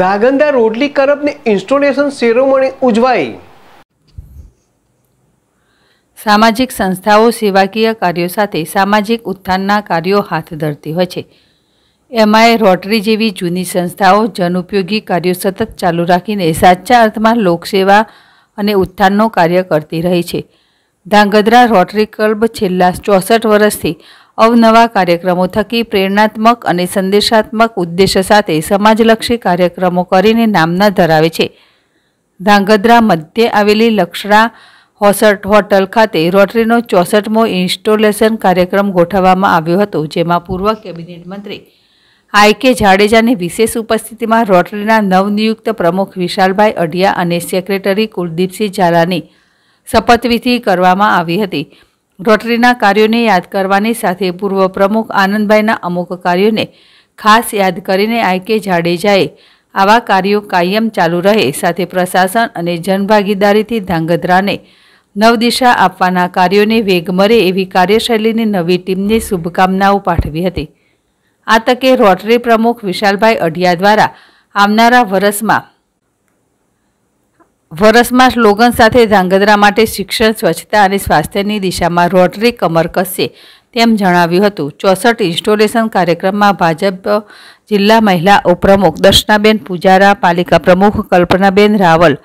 ધાગંદા રોટલી કરપની installation ceremony ઉજવાઈ સામાજિક સંસ્થાઓ સેવાકીય કાર્યો સાથે સામાજિક ઉત્થાનના કાર્યો હાથ ધરતી હોય છે એમાંય રોટરી જેવી જૂની સંસ્થાઓ જનઉપયોગી કાર્યો સતત ચાલુ રાખીને સાચા અર્થમાં લોકસેવા અને ઉત્થાનનો કાર્ય કરતી રહી છે ધાંગધ્રા રોટરી ક્લબ છેલ્લા ચોસઠ વર્ષથી અવનવા કાર્યક્રમો થકી પ્રેરણાત્મક અને સંદેશાત્મક ઉદ્દેશ્ય સાથે સમાજલક્ષી કાર્યક્રમો કરીને નામના ધરાવે છે ધાંગધ્રા મધ્યે આવેલી લક્ષરા હોસટ હોટલ ખાતે રોટરીનો ચોસઠમો ઇન્સ્ટોલેશન કાર્યક્રમ ગોઠવવામાં આવ્યો હતો જેમાં પૂર્વ કેબિનેટ મંત્રી આઈ જાડેજાની વિશેષ ઉપસ્થિતિમાં રોટરીના નવનિયુક્ત પ્રમુખ વિશાલભાઈ અઢિયા અને સેક્રેટરી કુલદીપસિંહ ઝાલાની શપથવિધિ કરવામાં આવી હતી રોટરીના કાર્યોને યાદ કરવાની સાથે પૂર્વ પ્રમુખ આનંદભાઈના અમુક કાર્યોને ખાસ યાદ કરીને આઈ જાડેજાએ આવા કાર્યો કાયમ ચાલુ રહે સાથે પ્રશાસન અને જનભાગીદારીથી ધાંગધ્રાને નવદિશા આપવાના કાર્યોને વેગ મળે એવી કાર્યશૈલીની નવી ટીમને શુભકામનાઓ પાઠવી હતી આ તકે રોટરી પ્રમુખ વિશાલભાઈ અઢિયા દ્વારા આવનારા વર્ષમાં વરસમાં સ્લોગન સાથે ધ્રાંગધ્રા માટે શિક્ષણ સ્વચ્છતા અને સ્વાસ્થ્યની દિશામાં રોટરી કમર કસશે તેમ જણાવ્યું હતું ચોસઠ ઇન્સ્ટોલેશન કાર્યક્રમમાં ભાજપ જિલ્લા મહિલા ઉપપ્રમુખ દર્શનાબેન પૂજારા પાલિકા પ્રમુખ કલ્પનાબેન રાવલ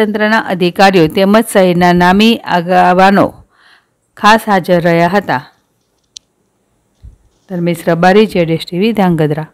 તંત્રના અધિકારીઓ તેમજ શહેરના નામી આગાવાનો ખાસ હાજર રહ્યા હતા ધર્મેશ રબારી જેડેશ ટીવી ધ્રાંગધ્રા